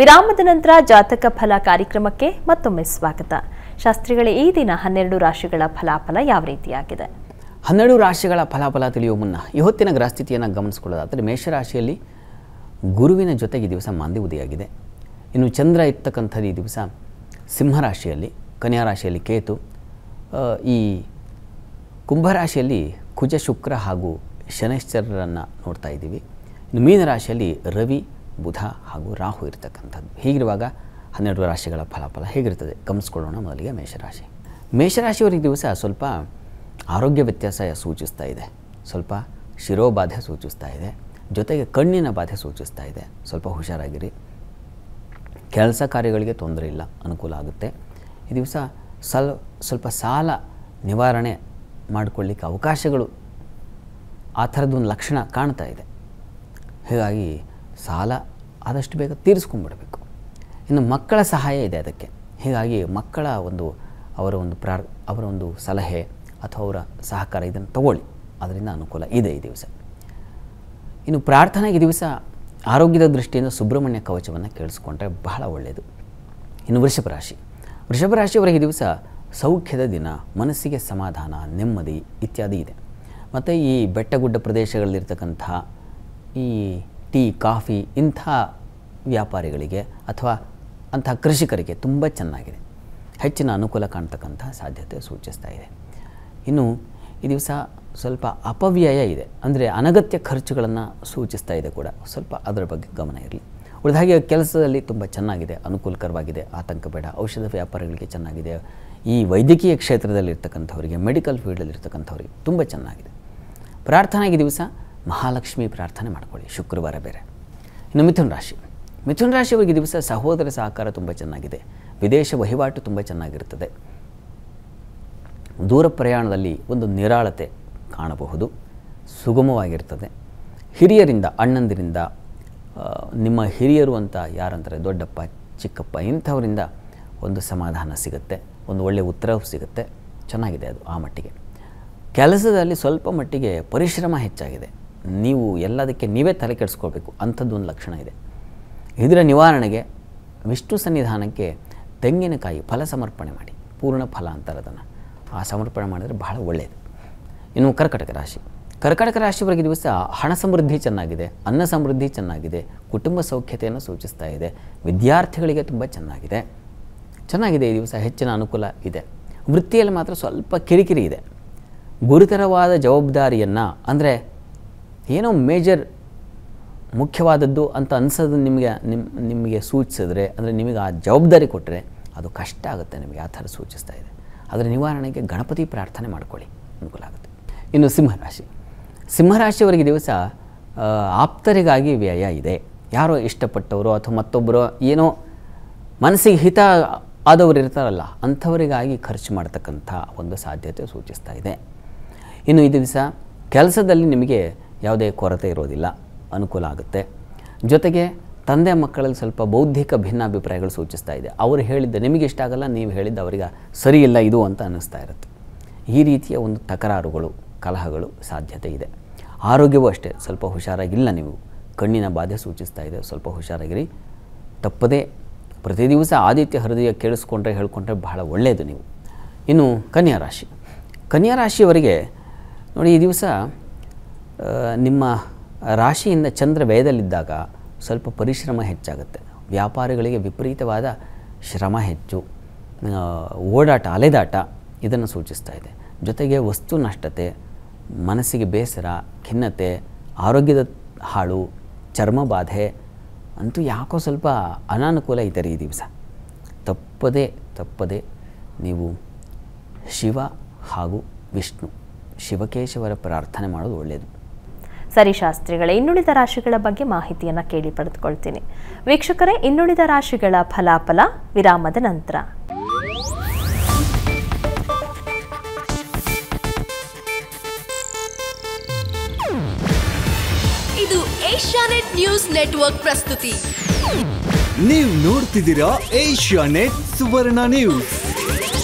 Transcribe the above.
ವಿರಾಮದ ನಂತರ ಜಾತಕ ಫಲ ಕಾರ್ಯಕ್ರಮಕ್ಕೆ ಮತ್ತೊಮ್ಮೆ ಸ್ವಾಗತ ಶಾಸ್ತ್ರಿಗಳೇ ಈ ದಿನ ಹನ್ನೆರಡು ರಾಶಿಗಳ ಫಲಾಫಲ ಯಾವ ರೀತಿಯಾಗಿದೆ ಹನ್ನೆರಡು ರಾಶಿಗಳ ಫಲಾಫಲ ತಿಳಿಯುವ ಮುನ್ನ ಇವತ್ತಿನ ಗ್ರಹಸ್ಥಿತಿಯನ್ನು ಗಮನಿಸಿಕೊಳ್ಳೋದಾದರೆ ಮೇಷರಾಶಿಯಲ್ಲಿ ಗುರುವಿನ ಜೊತೆಗೆ ದಿವಸ ಮಾಂದಿ ಇನ್ನು ಚಂದ್ರ ಇರ್ತಕ್ಕಂಥದ್ದು ಈ ದಿವಸ ಸಿಂಹರಾಶಿಯಲ್ಲಿ ಕನ್ಯಾ ರಾಶಿಯಲ್ಲಿ ಕೇತು ಈ ಕುಂಭರಾಶಿಯಲ್ಲಿ ಕುಜ ಶುಕ್ರ ಹಾಗೂ ಶನೈಶ್ಚರರನ್ನು ನೋಡ್ತಾ ಇದ್ದೀವಿ ಇನ್ನು ಮೀನರಾಶಿಯಲ್ಲಿ ರವಿ ಬುಧ ಹಾಗೂ ರಾಹು ಇರತಕ್ಕಂಥದ್ದು ಹೀಗಿರುವಾಗ ಹನ್ನೆರಡು ರಾಶಿಗಳ ಫಲಾಫಲ ಹೇಗಿರ್ತದೆ ಗಮನಿಸ್ಕೊಳ್ಳೋಣ ಮೊದಲಿಗೆ ಮೇಷರಾಶಿ ಮೇಷರಾಶಿಯವರಿಗೆ ದಿವಸ ಸ್ವಲ್ಪ ಆರೋಗ್ಯ ವ್ಯತ್ಯಾಸ ಸೂಚಿಸ್ತಾ ಇದೆ ಸ್ವಲ್ಪ ಬಾಧೆ ಸೂಚಿಸ್ತಾ ಇದೆ ಜೊತೆಗೆ ಕಣ್ಣಿನ ಬಾಧೆ ಸೂಚಿಸ್ತಾ ಇದೆ ಸ್ವಲ್ಪ ಹುಷಾರಾಗಿರಿ ಕೆಲಸ ಕಾರ್ಯಗಳಿಗೆ ತೊಂದರೆ ಇಲ್ಲ ಅನುಕೂಲ ಆಗುತ್ತೆ ಈ ದಿವಸ ಸಲ್ ಸ್ವಲ್ಪ ಸಾಲ ನಿವಾರಣೆ ಮಾಡಿಕೊಳ್ಳಿಕ್ಕೆ ಅವಕಾಶಗಳು ಆ ಥರದ್ದೊಂದು ಲಕ್ಷಣ ಕಾಣ್ತಾ ಇದೆ ಹೀಗಾಗಿ ಸಾಲ ಆದಷ್ಟು ಬೇಗ ತೀರಿಸ್ಕೊಂಡ್ಬಿಡಬೇಕು ಇನ್ನು ಮಕ್ಕಳ ಸಹಾಯ ಇದೆ ಅದಕ್ಕೆ ಹೀಗಾಗಿ ಮಕ್ಕಳ ಒಂದು ಅವರ ಒಂದು ಪ್ರಾರ್ ಅವರ ಒಂದು ಸಲಹೆ ಅಥವಾ ಅವರ ಸಹಕಾರ ಇದನ್ನು ತಗೊಳ್ಳಿ ಅದರಿಂದ ಅನುಕೂಲ ಇದೆ ಈ ದಿವಸ ಇನ್ನು ಪ್ರಾರ್ಥನೆ ಈ ದಿವಸ ಆರೋಗ್ಯದ ದೃಷ್ಟಿಯಿಂದ ಸುಬ್ರಹ್ಮಣ್ಯ ಕವಚವನ್ನು ಕೇಳಿಸ್ಕೊಂಡ್ರೆ ಬಹಳ ಒಳ್ಳೆಯದು ಇನ್ನು ವೃಷಭ ರಾಶಿ ವೃಷಭ ರಾಶಿಯವರಿಗೆ ಈ ದಿವಸ ಸೌಖ್ಯದ ದಿನ ಮನಸ್ಸಿಗೆ ಸಮಾಧಾನ ನೆಮ್ಮದಿ ಇತ್ಯಾದಿ ಇದೆ ಮತ್ತು ಈ ಬೆಟ್ಟಗುಡ್ಡ ಪ್ರದೇಶಗಳಲ್ಲಿರ್ತಕ್ಕಂಥ ಈ ಟೀ ಕಾಫಿ ಇಂಥ ವ್ಯಾಪಾರಿಗಳಿಗೆ ಅಥವಾ ಅಂಥ ಕೃಷಿಕರಿಗೆ ತುಂಬ ಚೆನ್ನಾಗಿದೆ ಹೆಚ್ಚಿನ ಅನುಕೂಲ ಕಾಣ್ತಕ್ಕಂಥ ಸಾಧ್ಯತೆ ಸೂಚಿಸ್ತಾ ಇದೆ ಇನ್ನು ಈ ದಿವಸ ಸ್ವಲ್ಪ ಅಪವ್ಯಯ ಇದೆ ಅಂದರೆ ಅನಗತ್ಯ ಖರ್ಚುಗಳನ್ನು ಸೂಚಿಸ್ತಾ ಇದೆ ಕೂಡ ಸ್ವಲ್ಪ ಅದರ ಬಗ್ಗೆ ಗಮನ ಇರಲಿ ಉಳಿದ ಹಾಗೆ ಕೆಲಸದಲ್ಲಿ ತುಂಬ ಚೆನ್ನಾಗಿದೆ ಅನುಕೂಲಕರವಾಗಿದೆ ಆತಂಕ ಬೇಡ ಔಷಧ ವ್ಯಾಪಾರಿಗಳಿಗೆ ಚೆನ್ನಾಗಿದೆ ಈ ವೈದ್ಯಕೀಯ ಕ್ಷೇತ್ರದಲ್ಲಿರ್ತಕ್ಕಂಥವರಿಗೆ ಮೆಡಿಕಲ್ ಫೀಲ್ಡಲ್ಲಿರ್ತಕ್ಕಂಥವ್ರಿಗೆ ತುಂಬ ಚೆನ್ನಾಗಿದೆ ಪ್ರಾರ್ಥನೆಗೆ ದಿವಸ ಮಹಾಲಕ್ಷ್ಮಿ ಪ್ರಾರ್ಥನೆ ಮಾಡಿಕೊಳ್ಳಿ ಶುಕ್ರವಾರ ಬೇರೆ ಇನ್ನು ಮಿಥುನ ರಾಶಿ ಮಿಥುನ ರಾಶಿಯವರಿಗೆ ದಿವಸ ಸಹೋದರ ಸಹಕಾರ ತುಂಬ ಚೆನ್ನಾಗಿದೆ ವಿದೇಶ ವಹಿವಾಟು ತುಂಬ ಚೆನ್ನಾಗಿರ್ತದೆ ದೂರ ಪ್ರಯಾಣದಲ್ಲಿ ಒಂದು ನಿರಾಳತೆ ಕಾಣಬಹುದು ಸುಗಮವಾಗಿರ್ತದೆ ಹಿರಿಯರಿಂದ ಅಣ್ಣಂದಿರಿಂದ ನಿಮ್ಮ ಹಿರಿಯರು ಅಂತ ಯಾರಂತಾರೆ ದೊಡ್ಡಪ್ಪ ಚಿಕ್ಕಪ್ಪ ಇಂಥವರಿಂದ ಒಂದು ಸಮಾಧಾನ ಸಿಗುತ್ತೆ ಒಂದು ಒಳ್ಳೆಯ ಉತ್ತರ ಸಿಗುತ್ತೆ ಚೆನ್ನಾಗಿದೆ ಅದು ಆ ಮಟ್ಟಿಗೆ ಕೆಲಸದಲ್ಲಿ ಸ್ವಲ್ಪ ಮಟ್ಟಿಗೆ ಪರಿಶ್ರಮ ಹೆಚ್ಚಾಗಿದೆ ನೀವು ಎಲ್ಲದಕ್ಕೆ ನೀವೇ ತಲೆ ಕೆಡಿಸ್ಕೋಬೇಕು ಅಂಥದ್ದು ಒಂದು ಲಕ್ಷಣ ಇದೆ ಇದರ ನಿವಾರಣೆಗೆ ವಿಷ್ಣು ಸನ್ನಿಧಾನಕ್ಕೆ ತೆಂಗಿನಕಾಯಿ ಫಲ ಸಮರ್ಪಣೆ ಮಾಡಿ ಪೂರ್ಣ ಫಲ ಅಂತಾರೆ ಅದನ್ನು ಆ ಸಮರ್ಪಣೆ ಮಾಡಿದರೆ ಬಹಳ ಒಳ್ಳೆಯದು ಇನ್ನು ಕರ್ಕಟಕ ರಾಶಿ ಕರ್ಕಟಕ ರಾಶಿವರೆಗೆ ದಿವಸ ಹಣ ಸಮೃದ್ಧಿ ಚೆನ್ನಾಗಿದೆ ಅನ್ನ ಸಮೃದ್ಧಿ ಚೆನ್ನಾಗಿದೆ ಕುಟುಂಬ ಸೌಖ್ಯತೆಯನ್ನು ಸೂಚಿಸ್ತಾ ಇದೆ ವಿದ್ಯಾರ್ಥಿಗಳಿಗೆ ತುಂಬ ಚೆನ್ನಾಗಿದೆ ಚೆನ್ನಾಗಿದೆ ಈ ದಿವಸ ಹೆಚ್ಚಿನ ಅನುಕೂಲ ಇದೆ ವೃತ್ತಿಯಲ್ಲಿ ಮಾತ್ರ ಸ್ವಲ್ಪ ಕಿರಿಕಿರಿ ಇದೆ ಗುರುತರವಾದ ಜವಾಬ್ದಾರಿಯನ್ನು ಅಂದರೆ ಏನೋ ಮೇಜರ್ ಮುಖ್ಯವಾದದ್ದು ಅಂತ ಅನಿಸೋದು ನಿಮಗೆ ನಿಮ್ಮ ನಿಮಗೆ ಸೂಚಿಸಿದ್ರೆ ಅಂದರೆ ನಿಮಗೆ ಆ ಜವಾಬ್ದಾರಿ ಕೊಟ್ಟರೆ ಅದು ಕಷ್ಟ ಆಗುತ್ತೆ ನಿಮಗೆ ಆ ಥರ ಸೂಚಿಸ್ತಾ ಇದೆ ಅದರ ನಿವಾರಣೆಗೆ ಗಣಪತಿ ಪ್ರಾರ್ಥನೆ ಮಾಡ್ಕೊಳ್ಳಿ ಅನುಕೂಲ ಆಗುತ್ತೆ ಇನ್ನು ಸಿಂಹರಾಶಿ ಸಿಂಹರಾಶಿಯವರಿಗೆ ದಿವಸ ಆಪ್ತರಿಗಾಗಿ ವ್ಯಯ ಇದೆ ಯಾರೋ ಇಷ್ಟಪಟ್ಟವರು ಅಥವಾ ಮತ್ತೊಬ್ಬರು ಏನೋ ಮನಸ್ಸಿಗೆ ಹಿತ ಆದವರು ಇರ್ತಾರಲ್ಲ ಅಂಥವರಿಗಾಗಿ ಖರ್ಚು ಮಾಡ್ತಕ್ಕಂಥ ಒಂದು ಸಾಧ್ಯತೆ ಸೂಚಿಸ್ತಾ ಇದೆ ಇನ್ನು ಈ ದಿವಸ ಕೆಲಸದಲ್ಲಿ ನಿಮಗೆ ಯಾವುದೇ ಕೊರತೆ ಇರೋದಿಲ್ಲ ಅನುಕೂಲ ಆಗುತ್ತೆ ಜೊತೆಗೆ ತಂದೆ ಮಕ್ಕಳಲ್ಲಿ ಸ್ವಲ್ಪ ಬೌದ್ಧಿಕ ಭಿನ್ನಾಭಿಪ್ರಾಯಗಳು ಸೂಚಿಸ್ತಾ ಇದೆ ಅವರು ಹೇಳಿದ್ದ ನಿಮಗೆ ಇಷ್ಟ ಆಗಲ್ಲ ನೀವು ಹೇಳಿದ್ದು ಅವರಿಗೆ ಸರಿ ಇಲ್ಲ ಇದು ಅಂತ ಅನ್ನಿಸ್ತಾ ಇರುತ್ತೆ ಈ ರೀತಿಯ ಒಂದು ತಕರಾರುಗಳು ಕಲಹಗಳು ಸಾಧ್ಯತೆ ಇದೆ ಆರೋಗ್ಯವೂ ಅಷ್ಟೇ ಸ್ವಲ್ಪ ಹುಷಾರಾಗಿಲ್ಲ ನೀವು ಕಣ್ಣಿನ ಬಾಧೆ ಸೂಚಿಸ್ತಾ ಇದೆ ಸ್ವಲ್ಪ ಹುಷಾರಾಗಿರಿ ತಪ್ಪದೇ ಪ್ರತಿ ದಿವಸ ಆದಿತ್ಯ ಹೃದಯ ಕೇಳಿಸ್ಕೊಂಡ್ರೆ ಹೇಳಿಕೊಂಡ್ರೆ ಬಹಳ ಒಳ್ಳೆಯದು ನೀವು ಇನ್ನು ಕನ್ಯಾ ರಾಶಿ ಕನ್ಯಾ ರಾಶಿಯವರಿಗೆ ನೋಡಿ ಈ ದಿವಸ ನಿಮ್ಮ ರಾಶಿಯಿಂದ ಚಂದ್ರ ವ್ಯಯದಲ್ಲಿದ್ದಾಗ ಸ್ವಲ್ಪ ಪರಿಶ್ರಮ ಹೆಚ್ಚಾಗುತ್ತೆ ವ್ಯಾಪಾರಿಗಳಿಗೆ ವಿಪರೀತವಾದ ಶ್ರಮ ಹೆಚ್ಚು ಓಡಾಟ ಅಲೆದಾಟ ಇದನ್ನು ಸೂಚಿಸ್ತಾ ಇದೆ ಜೊತೆಗೆ ವಸ್ತು ನಷ್ಟತೆ ಮನಸ್ಸಿಗೆ ಬೇಸರ ಖಿನ್ನತೆ ಆರೋಗ್ಯದ ಹಾಳು ಚರ್ಮ ಬಾಧೆ ಅಂತೂ ಯಾಕೋ ಸ್ವಲ್ಪ ಅನಾನುಕೂಲ ಇದ್ದಾರೆ ಈ ದಿವಸ ತಪ್ಪದೇ ತಪ್ಪದೇ ನೀವು ಶಿವ ಹಾಗೂ ವಿಷ್ಣು ಶಿವಕೇಶವರ ಪ್ರಾರ್ಥನೆ ಮಾಡೋದು ಒಳ್ಳೆಯದು ಸರಿ ಶಾಸ್ತ್ರಿಗಳೇ ಇನ್ನುಳಿದ ರಾಶಿಗಳ ಬಗ್ಗೆ ಮಾಹಿತಿಯನ್ನು ಕೇಳಿ ಪಡೆದುಕೊಳ್ತೀನಿ ವೀಕ್ಷಕರೇ ಇನ್ನುಳಿದ ರಾಶಿಗಳ ಫಲಾಫಲ ವಿರಾಮದ ನಂತರ ಇದು ಏಷ್ಯಾನೆಟ್ ನ್ಯೂಸ್ ನೆಟ್ವರ್ಕ್ ಪ್ರಸ್ತುತಿ ನೀವು ನೋಡ್ತಿದ್ದೀರಾ ಏಷ್ಯಾನೆಟ್ ಸುವರ್ಣ ನ್ಯೂಸ್